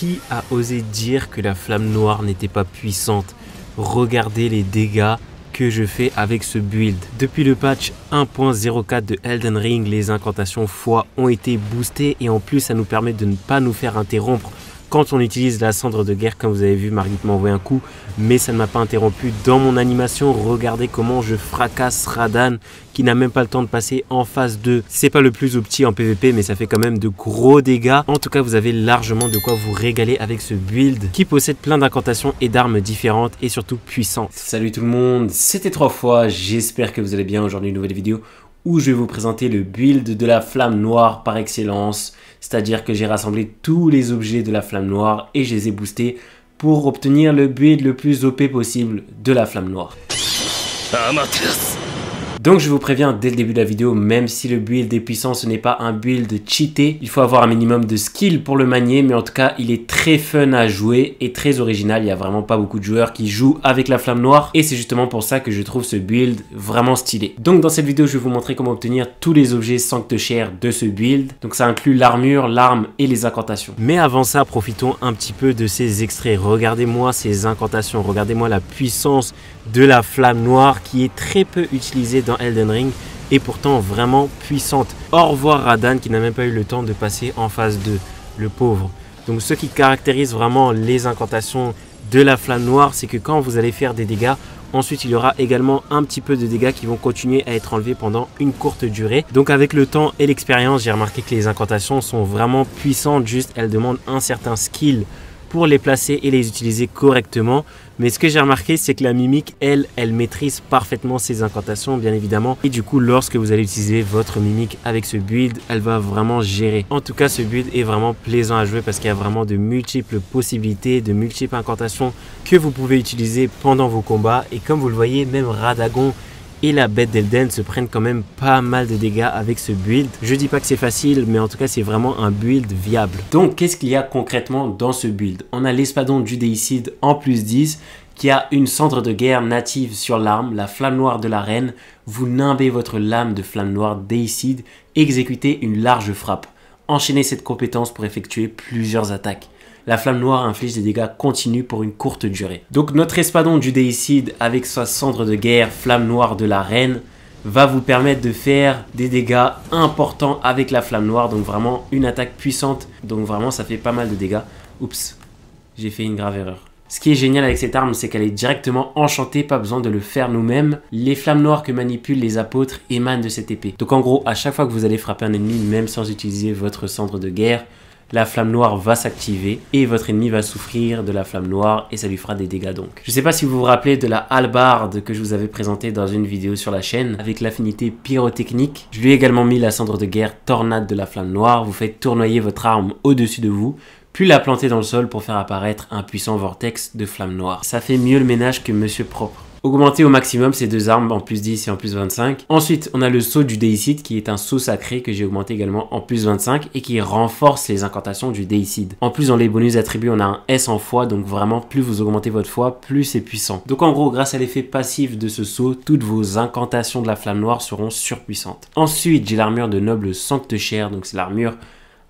Qui a osé dire que la flamme noire n'était pas puissante Regardez les dégâts que je fais avec ce build. Depuis le patch 1.04 de Elden Ring, les incantations foi ont été boostées et en plus ça nous permet de ne pas nous faire interrompre quand on utilise la cendre de guerre, comme vous avez vu, Marguerite m'a envoyé un coup, mais ça ne m'a pas interrompu dans mon animation. Regardez comment je fracasse Radan, qui n'a même pas le temps de passer en phase 2. C'est pas le plus opti en PvP, mais ça fait quand même de gros dégâts. En tout cas, vous avez largement de quoi vous régaler avec ce build, qui possède plein d'incantations et d'armes différentes, et surtout puissantes. Salut tout le monde, c'était 3 fois, j'espère que vous allez bien aujourd'hui, une nouvelle vidéo où je vais vous présenter le build de la flamme noire par excellence, c'est-à-dire que j'ai rassemblé tous les objets de la flamme noire et je les ai boostés pour obtenir le build le plus OP possible de la flamme noire. Ah, donc je vous préviens dès le début de la vidéo, même si le build des puissances n'est pas un build cheaté. Il faut avoir un minimum de skill pour le manier, mais en tout cas, il est très fun à jouer et très original. Il n'y a vraiment pas beaucoup de joueurs qui jouent avec la flamme noire et c'est justement pour ça que je trouve ce build vraiment stylé. Donc dans cette vidéo, je vais vous montrer comment obtenir tous les objets sanctuaires de ce build. Donc ça inclut l'armure, l'arme et les incantations. Mais avant ça, profitons un petit peu de ces extraits. Regardez-moi ces incantations, regardez-moi la puissance de la flamme noire qui est très peu utilisée dans Elden Ring est pourtant vraiment puissante. Au revoir Radan qui n'a même pas eu le temps de passer en phase de le pauvre. Donc ce qui caractérise vraiment les incantations de la flamme noire, c'est que quand vous allez faire des dégâts, ensuite il y aura également un petit peu de dégâts qui vont continuer à être enlevés pendant une courte durée. Donc avec le temps et l'expérience, j'ai remarqué que les incantations sont vraiment puissantes, juste elles demandent un certain skill pour les placer et les utiliser correctement. Mais ce que j'ai remarqué, c'est que la mimique, elle, elle maîtrise parfaitement ses incantations, bien évidemment. Et du coup, lorsque vous allez utiliser votre mimique avec ce build, elle va vraiment gérer. En tout cas, ce build est vraiment plaisant à jouer parce qu'il y a vraiment de multiples possibilités, de multiples incantations que vous pouvez utiliser pendant vos combats. Et comme vous le voyez, même Radagon et la bête d'Elden se prennent quand même pas mal de dégâts avec ce build. Je dis pas que c'est facile, mais en tout cas c'est vraiment un build viable. Donc qu'est-ce qu'il y a concrètement dans ce build On a l'espadon du Deicide en plus 10 qui a une cendre de guerre native sur l'arme, la flamme noire de la reine. Vous nimbez votre lame de flamme noire déicide, exécutez une large frappe. Enchaînez cette compétence pour effectuer plusieurs attaques la flamme noire inflige des dégâts continus pour une courte durée. Donc notre espadon du déicide avec sa cendre de guerre, flamme noire de la reine, va vous permettre de faire des dégâts importants avec la flamme noire, donc vraiment une attaque puissante, donc vraiment ça fait pas mal de dégâts. Oups, j'ai fait une grave erreur. Ce qui est génial avec cette arme, c'est qu'elle est directement enchantée, pas besoin de le faire nous-mêmes. Les flammes noires que manipulent les apôtres émanent de cette épée. Donc en gros, à chaque fois que vous allez frapper un ennemi, même sans utiliser votre cendre de guerre, la flamme noire va s'activer et votre ennemi va souffrir de la flamme noire et ça lui fera des dégâts donc. Je sais pas si vous vous rappelez de la halbarde que je vous avais présentée dans une vidéo sur la chaîne avec l'affinité pyrotechnique. Je lui ai également mis la cendre de guerre tornade de la flamme noire. Vous faites tournoyer votre arme au-dessus de vous puis la planter dans le sol pour faire apparaître un puissant vortex de flamme noire. Ça fait mieux le ménage que Monsieur Propre. Augmenter au maximum ces deux armes en plus 10 et en plus 25. Ensuite, on a le saut du déicide qui est un saut sacré que j'ai augmenté également en plus 25 et qui renforce les incantations du déicide. En plus, dans les bonus attributs, on a un S en foi, donc vraiment, plus vous augmentez votre foi, plus c'est puissant. Donc en gros, grâce à l'effet passif de ce saut, toutes vos incantations de la flamme noire seront surpuissantes. Ensuite, j'ai l'armure de noble sancte chair, donc c'est l'armure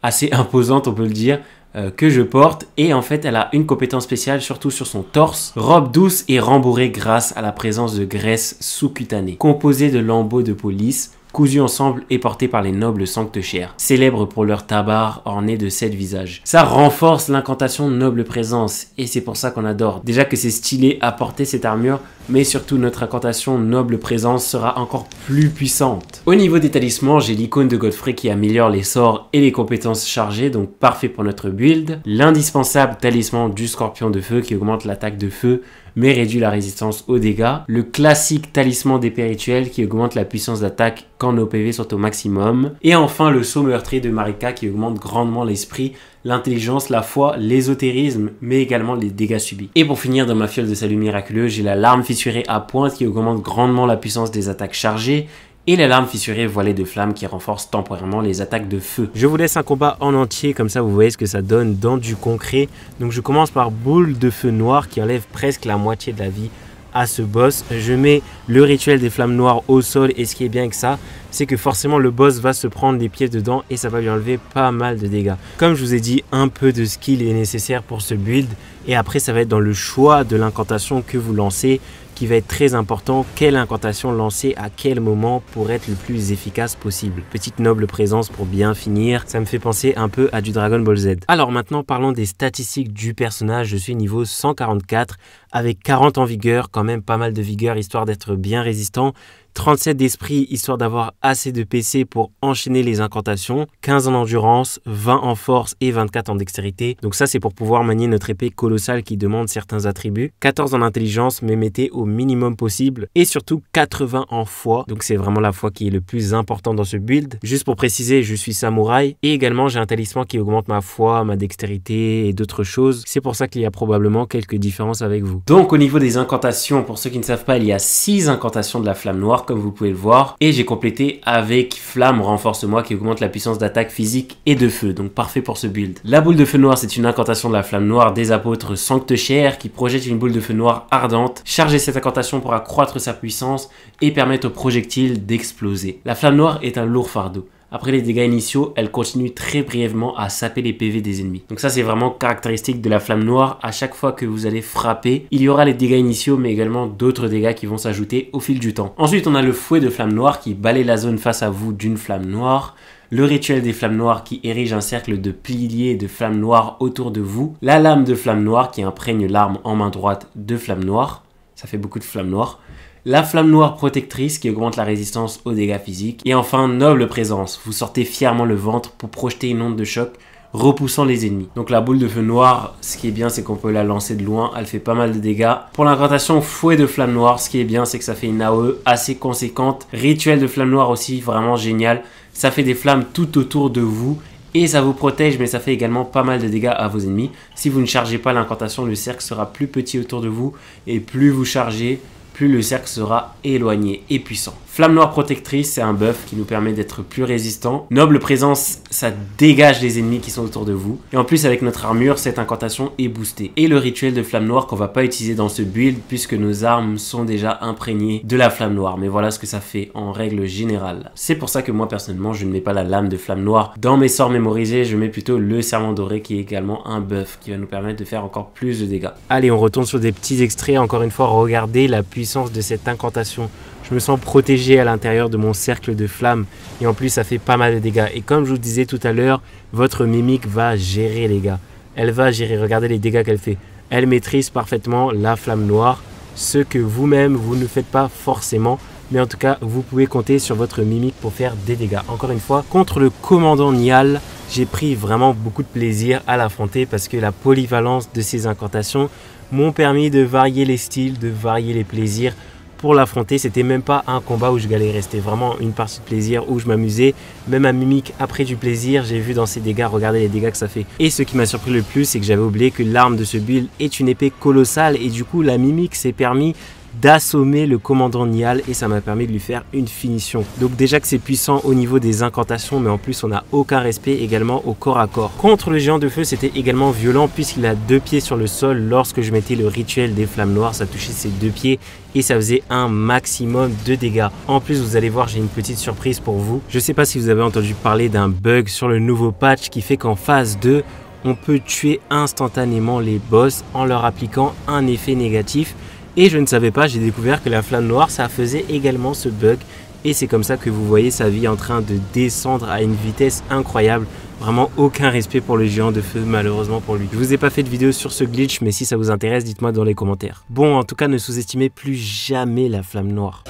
assez imposante, on peut le dire, euh, que je porte et en fait elle a une compétence spéciale surtout sur son torse, robe douce et rembourrée grâce à la présence de graisse sous-cutanée composée de lambeaux de police cousu ensemble et portés par les nobles sanctuaires, célèbres pour leur tabar orné de sept visages. Ça renforce l'incantation noble présence, et c'est pour ça qu'on adore. Déjà que c'est stylé à porter cette armure, mais surtout notre incantation noble présence sera encore plus puissante. Au niveau des talismans, j'ai l'icône de Godfrey qui améliore les sorts et les compétences chargées, donc parfait pour notre build. L'indispensable talisman du scorpion de feu qui augmente l'attaque de feu mais réduit la résistance aux dégâts. Le classique talisman des pérituels qui augmente la puissance d'attaque quand nos PV sont au maximum. Et enfin le saut meurtrier de Marika qui augmente grandement l'esprit, l'intelligence, la foi, l'ésotérisme, mais également les dégâts subis. Et pour finir dans ma fiole de salut miraculeux, j'ai la larme fissurée à pointe qui augmente grandement la puissance des attaques chargées et la larmes fissurées voilées de flammes qui renforce temporairement les attaques de feu. Je vous laisse un combat en entier, comme ça vous voyez ce que ça donne dans du concret. Donc je commence par boule de feu noir qui enlève presque la moitié de la vie à ce boss. Je mets le rituel des flammes noires au sol et ce qui est bien avec ça, c'est que forcément le boss va se prendre des pièces dedans et ça va lui enlever pas mal de dégâts. Comme je vous ai dit, un peu de skill est nécessaire pour ce build et après ça va être dans le choix de l'incantation que vous lancez va être très important, quelle incantation lancer à quel moment pour être le plus efficace possible. Petite noble présence pour bien finir, ça me fait penser un peu à du Dragon Ball Z. Alors maintenant parlons des statistiques du personnage, je suis niveau 144 avec 40 en vigueur, quand même pas mal de vigueur histoire d'être bien résistant. 37 d'esprit histoire d'avoir assez de PC pour enchaîner les incantations, 15 en endurance, 20 en force et 24 en dextérité. Donc ça c'est pour pouvoir manier notre épée colossale qui demande certains attributs, 14 en intelligence mais mettez au minimum possible et surtout 80 en foi. Donc c'est vraiment la foi qui est le plus important dans ce build. Juste pour préciser, je suis samouraï et également j'ai un talisman qui augmente ma foi, ma dextérité et d'autres choses. C'est pour ça qu'il y a probablement quelques différences avec vous. Donc au niveau des incantations, pour ceux qui ne savent pas, il y a 6 incantations de la flamme noire comme vous pouvez le voir. Et j'ai complété avec flamme renforce-moi qui augmente la puissance d'attaque physique et de feu. Donc parfait pour ce build. La boule de feu noir c'est une incantation de la flamme noire des apôtres sancte qui projette une boule de feu noir ardente. Charger cette incantation pour accroître sa puissance et permettre au projectile d'exploser. La flamme noire est un lourd fardeau. Après les dégâts initiaux, elle continue très brièvement à saper les PV des ennemis. Donc ça c'est vraiment caractéristique de la flamme noire. À chaque fois que vous allez frapper, il y aura les dégâts initiaux mais également d'autres dégâts qui vont s'ajouter au fil du temps. Ensuite on a le fouet de flamme noire qui balaye la zone face à vous d'une flamme noire le rituel des flammes noires qui érige un cercle de piliers de flammes noires autour de vous, la lame de flamme noire qui imprègne l'arme en main droite de flamme noire, ça fait beaucoup de flammes noires, la flamme noire protectrice qui augmente la résistance aux dégâts physiques, et enfin noble présence, vous sortez fièrement le ventre pour projeter une onde de choc repoussant les ennemis. Donc la boule de feu noire, ce qui est bien c'est qu'on peut la lancer de loin, elle fait pas mal de dégâts. Pour l'incantation fouet de flamme noire, ce qui est bien c'est que ça fait une AOE assez conséquente. Rituel de flamme noire aussi, vraiment génial. Ça fait des flammes tout autour de vous et ça vous protège mais ça fait également pas mal de dégâts à vos ennemis. Si vous ne chargez pas l'incantation, le cercle sera plus petit autour de vous et plus vous chargez, plus le cercle sera éloigné et puissant. Flamme noire protectrice, c'est un buff qui nous permet d'être plus résistant. Noble présence, ça dégage les ennemis qui sont autour de vous. Et en plus, avec notre armure, cette incantation est boostée. Et le rituel de flamme noire qu'on va pas utiliser dans ce build puisque nos armes sont déjà imprégnées de la flamme noire. Mais voilà ce que ça fait en règle générale. C'est pour ça que moi, personnellement, je ne mets pas la lame de flamme noire dans mes sorts mémorisés. Je mets plutôt le serment doré qui est également un buff qui va nous permettre de faire encore plus de dégâts. Allez, on retourne sur des petits extraits. Encore une fois, regardez la puissance de cette incantation je me sens protégé à l'intérieur de mon cercle de flammes et en plus ça fait pas mal de dégâts. Et comme je vous disais tout à l'heure, votre mimique va gérer les gars. Elle va gérer, regardez les dégâts qu'elle fait. Elle maîtrise parfaitement la flamme noire, ce que vous-même vous ne faites pas forcément. Mais en tout cas, vous pouvez compter sur votre mimique pour faire des dégâts. Encore une fois, contre le commandant Nial, j'ai pris vraiment beaucoup de plaisir à l'affronter parce que la polyvalence de ses incantations m'ont permis de varier les styles, de varier les plaisirs pour l'affronter. C'était même pas un combat où je galérais, c'était vraiment une partie de plaisir où je m'amusais. Même à mimique après du plaisir, j'ai vu dans ses dégâts, regardez les dégâts que ça fait. Et ce qui m'a surpris le plus, c'est que j'avais oublié que l'arme de ce build est une épée colossale et du coup la mimique s'est permis d'assommer le commandant Nial et ça m'a permis de lui faire une finition. Donc déjà que c'est puissant au niveau des incantations mais en plus on n'a aucun respect également au corps à corps. Contre le géant de feu c'était également violent puisqu'il a deux pieds sur le sol lorsque je mettais le rituel des flammes noires ça touchait ses deux pieds et ça faisait un maximum de dégâts. En plus vous allez voir j'ai une petite surprise pour vous. Je sais pas si vous avez entendu parler d'un bug sur le nouveau patch qui fait qu'en phase 2 on peut tuer instantanément les boss en leur appliquant un effet négatif et je ne savais pas, j'ai découvert que la flamme noire, ça faisait également ce bug. Et c'est comme ça que vous voyez sa vie en train de descendre à une vitesse incroyable. Vraiment aucun respect pour le géant de feu, malheureusement pour lui. Je vous ai pas fait de vidéo sur ce glitch, mais si ça vous intéresse, dites-moi dans les commentaires. Bon, en tout cas, ne sous-estimez plus jamais la flamme noire.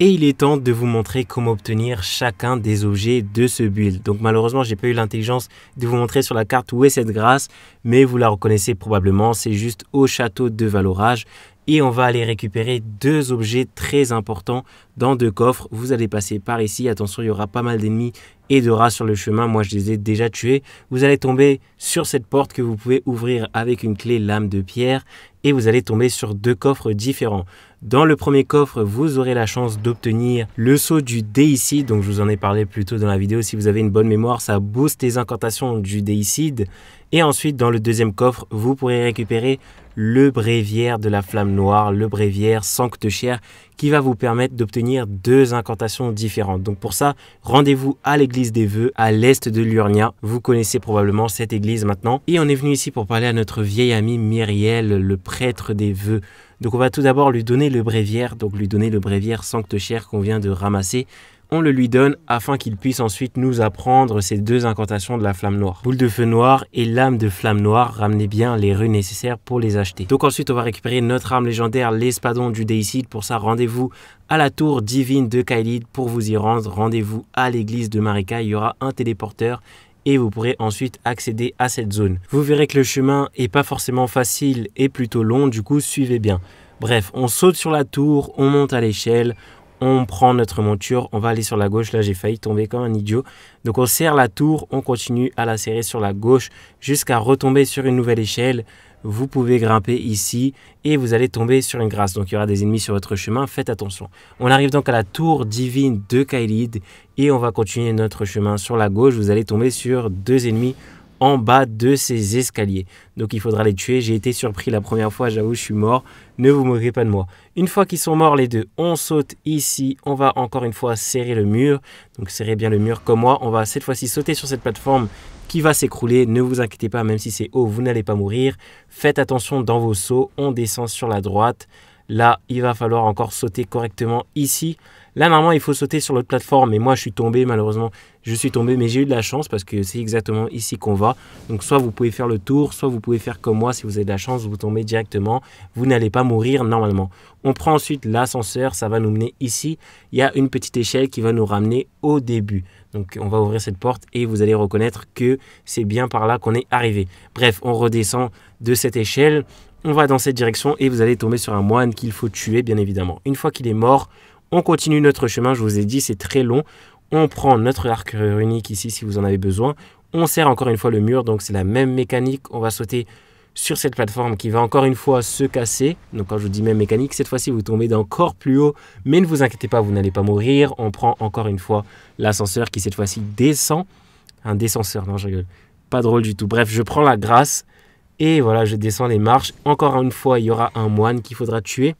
Et il est temps de vous montrer comment obtenir chacun des objets de ce build. Donc malheureusement, j'ai pas eu l'intelligence de vous montrer sur la carte où est cette grâce, mais vous la reconnaissez probablement, c'est juste au château de Valorage et on va aller récupérer deux objets très importants dans deux coffres. Vous allez passer par ici, attention il y aura pas mal d'ennemis et de rats sur le chemin, moi je les ai déjà tués. Vous allez tomber sur cette porte que vous pouvez ouvrir avec une clé lame de pierre et vous allez tomber sur deux coffres différents. Dans le premier coffre, vous aurez la chance d'obtenir le saut du déicide, donc je vous en ai parlé plus tôt dans la vidéo, si vous avez une bonne mémoire, ça booste les incantations du déicide. Et ensuite, dans le deuxième coffre, vous pourrez récupérer le bréviaire de la flamme noire, le bréviaire Sancte-Chair, qui va vous permettre d'obtenir deux incantations différentes. Donc pour ça, rendez-vous à l'église des Vœux, à l'est de Lurnia. Vous connaissez probablement cette église maintenant. Et on est venu ici pour parler à notre vieille ami Myriel, le prêtre des Vœux. Donc on va tout d'abord lui donner le bréviaire, donc lui donner le bréviaire Sancte-Chair qu'on vient de ramasser on le lui donne afin qu'il puisse ensuite nous apprendre ces deux incantations de la flamme noire. Boule de feu noire et lame de flamme noire, ramenez bien les rues nécessaires pour les acheter. Donc ensuite, on va récupérer notre arme légendaire, l'espadon du Deicide. Pour ça, rendez-vous à la tour divine de Kylid pour vous y rendre. Rendez-vous à l'église de Marika, il y aura un téléporteur et vous pourrez ensuite accéder à cette zone. Vous verrez que le chemin est pas forcément facile et plutôt long, du coup suivez bien. Bref, on saute sur la tour, on monte à l'échelle, on prend notre monture, on va aller sur la gauche. Là, j'ai failli tomber comme un idiot. Donc, on serre la tour, on continue à la serrer sur la gauche jusqu'à retomber sur une nouvelle échelle. Vous pouvez grimper ici et vous allez tomber sur une grâce. Donc, il y aura des ennemis sur votre chemin, faites attention. On arrive donc à la tour divine de Kylid et on va continuer notre chemin sur la gauche. Vous allez tomber sur deux ennemis en bas de ces escaliers. Donc il faudra les tuer. J'ai été surpris la première fois, j'avoue, je suis mort. Ne vous moquez pas de moi. Une fois qu'ils sont morts les deux, on saute ici. On va encore une fois serrer le mur. Donc serrez bien le mur comme moi. On va cette fois-ci sauter sur cette plateforme qui va s'écrouler. Ne vous inquiétez pas, même si c'est haut, vous n'allez pas mourir. Faites attention dans vos sauts. On descend sur la droite. Là, il va falloir encore sauter correctement ici. Là, normalement, il faut sauter sur l'autre plateforme. Mais moi, je suis tombé, malheureusement. Je suis tombé, mais j'ai eu de la chance parce que c'est exactement ici qu'on va. Donc, soit vous pouvez faire le tour, soit vous pouvez faire comme moi. Si vous avez de la chance, vous tombez directement. Vous n'allez pas mourir normalement. On prend ensuite l'ascenseur. Ça va nous mener ici. Il y a une petite échelle qui va nous ramener au début. Donc, on va ouvrir cette porte et vous allez reconnaître que c'est bien par là qu'on est arrivé. Bref, on redescend de cette échelle. On va dans cette direction et vous allez tomber sur un moine qu'il faut tuer, bien évidemment. Une fois qu'il est mort, on continue notre chemin, je vous ai dit, c'est très long. On prend notre arc unique ici si vous en avez besoin. On serre encore une fois le mur, donc c'est la même mécanique. On va sauter sur cette plateforme qui va encore une fois se casser. Donc quand je vous dis même mécanique, cette fois-ci vous tombez d'encore plus haut. Mais ne vous inquiétez pas, vous n'allez pas mourir. On prend encore une fois l'ascenseur qui cette fois-ci descend. Un descenseur, non je rigole. Pas drôle du tout. Bref, je prends la grâce. Et voilà, je descends les marches. Encore une fois, il y aura un moine qu'il faudra tuer.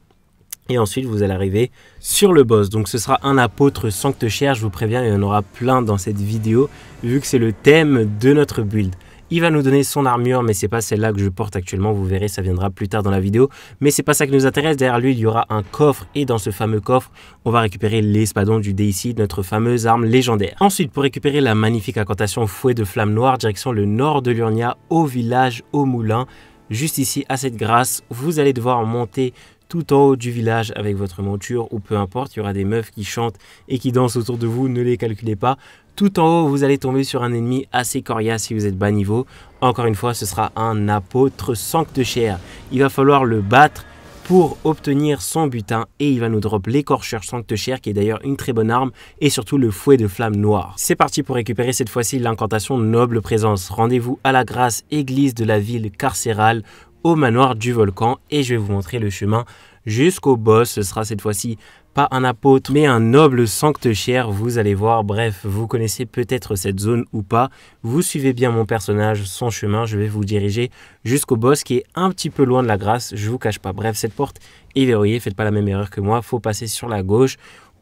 Et ensuite, vous allez arriver sur le boss. Donc, ce sera un apôtre cher Je vous préviens, il y en aura plein dans cette vidéo, vu que c'est le thème de notre build. Il va nous donner son armure, mais c'est pas celle-là que je porte actuellement. Vous verrez, ça viendra plus tard dans la vidéo. Mais c'est pas ça qui nous intéresse. Derrière lui, il y aura un coffre. Et dans ce fameux coffre, on va récupérer l'espadon du Deicide, notre fameuse arme légendaire. Ensuite, pour récupérer la magnifique incantation Fouet de Flamme Noire, direction le nord de l'Urnia, au village, au moulin juste ici à cette grâce. Vous allez devoir monter tout en haut du village avec votre monture ou peu importe, il y aura des meufs qui chantent et qui dansent autour de vous, ne les calculez pas. Tout en haut, vous allez tomber sur un ennemi assez coriace si vous êtes bas niveau. Encore une fois, ce sera un apôtre sancte de chair. Il va falloir le battre pour obtenir son butin et il va nous drop l'écorcheur sancte chair qui est d'ailleurs une très bonne arme et surtout le fouet de flamme noire. C'est parti pour récupérer cette fois-ci l'incantation Noble Présence. Rendez-vous à la grâce église de la ville carcérale au manoir du volcan et je vais vous montrer le chemin jusqu'au boss. Ce sera cette fois-ci pas un apôtre, mais un noble cher vous allez voir. Bref, vous connaissez peut-être cette zone ou pas. Vous suivez bien mon personnage, son chemin. Je vais vous diriger jusqu'au boss qui est un petit peu loin de la grâce, je vous cache pas. Bref, cette porte est verrouillée, faites pas la même erreur que moi. Faut passer sur la gauche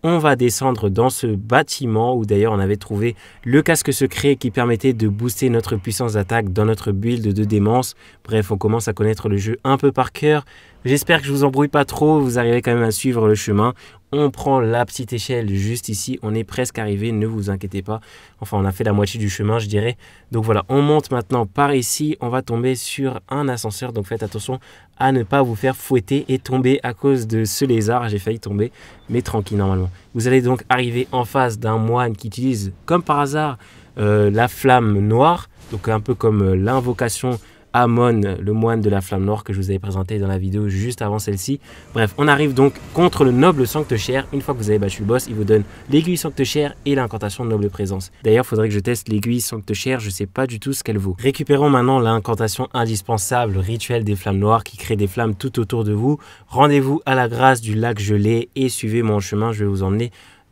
on va descendre dans ce bâtiment où d'ailleurs on avait trouvé le casque secret qui permettait de booster notre puissance d'attaque dans notre build de démence. Bref, on commence à connaître le jeu un peu par cœur, J'espère que je vous embrouille pas trop, vous arrivez quand même à suivre le chemin. On prend la petite échelle juste ici, on est presque arrivé, ne vous inquiétez pas. Enfin, on a fait la moitié du chemin, je dirais. Donc voilà, on monte maintenant par ici, on va tomber sur un ascenseur. Donc faites attention à ne pas vous faire fouetter et tomber à cause de ce lézard. J'ai failli tomber, mais tranquille normalement. Vous allez donc arriver en face d'un moine qui utilise, comme par hasard, euh, la flamme noire. Donc un peu comme euh, l'invocation Amon, le moine de la flamme noire que je vous avais présenté dans la vidéo juste avant celle-ci. Bref, on arrive donc contre le noble sancte chair. Une fois que vous avez battu le boss, il vous donne l'aiguille sancte chair et l'incantation de noble présence. D'ailleurs, faudrait que je teste l'aiguille sancte chair, je sais pas du tout ce qu'elle vaut. Récupérons maintenant l'incantation indispensable, rituel des flammes noires qui crée des flammes tout autour de vous. Rendez-vous à la grâce du lac gelé et suivez mon chemin, je vais vous emmener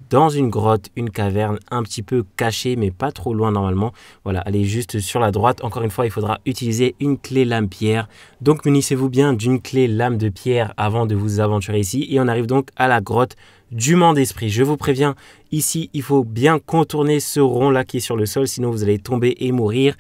dans une grotte, une caverne, un petit peu cachée, mais pas trop loin normalement. Voilà, allez juste sur la droite. Encore une fois, il faudra utiliser une clé lame pierre. Donc munissez-vous bien d'une clé lame de pierre avant de vous aventurer ici. Et on arrive donc à la grotte du Mans d'Esprit. Je vous préviens, ici, il faut bien contourner ce rond-là qui est sur le sol, sinon vous allez tomber et mourir.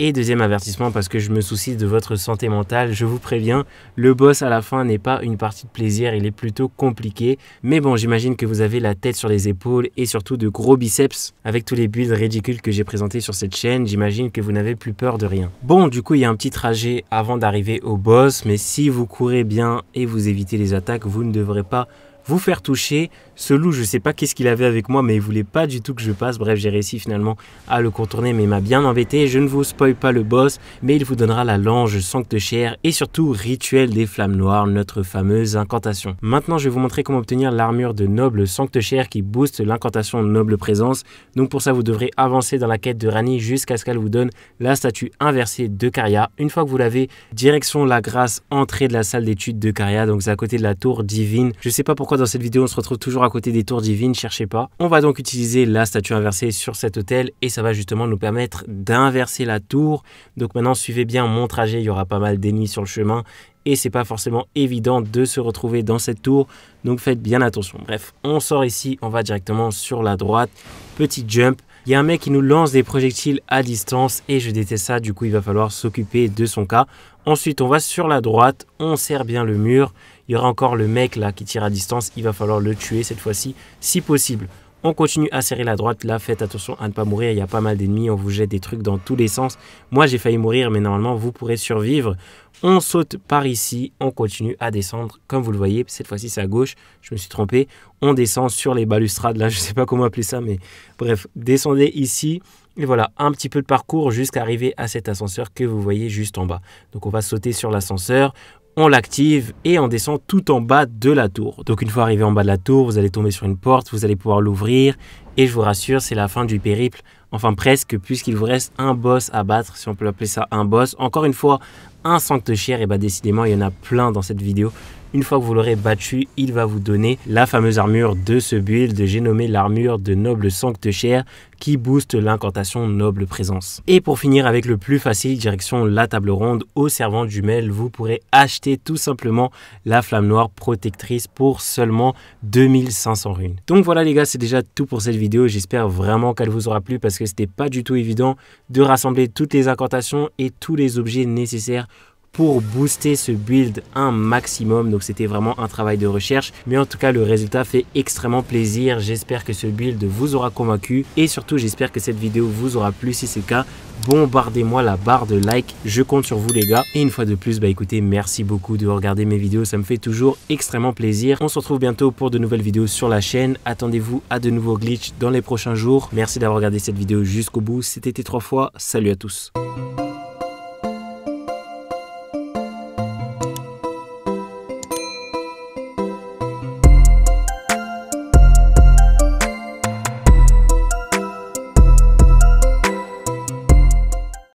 Et deuxième avertissement, parce que je me soucie de votre santé mentale, je vous préviens, le boss à la fin n'est pas une partie de plaisir, il est plutôt compliqué. Mais bon, j'imagine que vous avez la tête sur les épaules et surtout de gros biceps. Avec tous les builds ridicules que j'ai présentés sur cette chaîne, j'imagine que vous n'avez plus peur de rien. Bon, du coup, il y a un petit trajet avant d'arriver au boss, mais si vous courez bien et vous évitez les attaques, vous ne devrez pas vous faire toucher. Ce loup, je sais pas qu'est-ce qu'il avait avec moi, mais il voulait pas du tout que je passe. Bref, j'ai réussi finalement à le contourner, mais il m'a bien embêté. Je ne vous spoil pas le boss, mais il vous donnera la lange, sancte de chair et surtout rituel des flammes noires, notre fameuse incantation. Maintenant, je vais vous montrer comment obtenir l'armure de noble sancte chair qui booste l'incantation noble présence. Donc pour ça, vous devrez avancer dans la quête de Rani jusqu'à ce qu'elle vous donne la statue inversée de Caria. Une fois que vous l'avez, direction la grâce, entrée de la salle d'études de Caria, donc c'est à côté de la tour divine. Je sais pas pourquoi dans cette vidéo on se retrouve toujours à côté des tours divines, cherchez pas. On va donc utiliser la statue inversée sur cet hôtel et ça va justement nous permettre d'inverser la tour. Donc maintenant, suivez bien mon trajet, il y aura pas mal d'ennemis sur le chemin et c'est pas forcément évident de se retrouver dans cette tour, donc faites bien attention. Bref, on sort ici, on va directement sur la droite, petit jump, il y a un mec qui nous lance des projectiles à distance et je déteste ça, du coup il va falloir s'occuper de son cas. Ensuite on va sur la droite, on serre bien le mur il y aura encore le mec là qui tire à distance. Il va falloir le tuer cette fois-ci, si possible. On continue à serrer la droite. Là, faites attention à ne pas mourir. Il y a pas mal d'ennemis. On vous jette des trucs dans tous les sens. Moi, j'ai failli mourir, mais normalement, vous pourrez survivre. On saute par ici. On continue à descendre. Comme vous le voyez, cette fois-ci, c'est à gauche. Je me suis trompé. On descend sur les balustrades. Là, je ne sais pas comment appeler ça, mais bref, descendez ici. Et voilà, un petit peu de parcours jusqu'à arriver à cet ascenseur que vous voyez juste en bas. Donc on va sauter sur l'ascenseur, on l'active et on descend tout en bas de la tour. Donc une fois arrivé en bas de la tour, vous allez tomber sur une porte, vous allez pouvoir l'ouvrir et je vous rassure, c'est la fin du périple, enfin presque, puisqu'il vous reste un boss à battre, si on peut appeler ça un boss. Encore une fois, un sanctuaire, et bah décidément, il y en a plein dans cette vidéo. Une fois que vous l'aurez battu, il va vous donner la fameuse armure de ce build. J'ai nommé l'armure de Noble Sancte Chair qui booste l'incantation Noble Présence. Et pour finir avec le plus facile, direction la table ronde au servant mail, vous pourrez acheter tout simplement la flamme noire protectrice pour seulement 2500 runes. Donc voilà les gars, c'est déjà tout pour cette vidéo. J'espère vraiment qu'elle vous aura plu parce que c'était pas du tout évident de rassembler toutes les incantations et tous les objets nécessaires pour booster ce build un maximum. Donc c'était vraiment un travail de recherche. Mais en tout cas, le résultat fait extrêmement plaisir. J'espère que ce build vous aura convaincu. Et surtout, j'espère que cette vidéo vous aura plu. Si c'est le cas, bombardez-moi la barre de like. Je compte sur vous les gars. Et une fois de plus, bah écoutez, merci beaucoup de regarder mes vidéos. Ça me fait toujours extrêmement plaisir. On se retrouve bientôt pour de nouvelles vidéos sur la chaîne. Attendez-vous à de nouveaux glitches dans les prochains jours. Merci d'avoir regardé cette vidéo jusqu'au bout. C'était T3 fois. Salut à tous.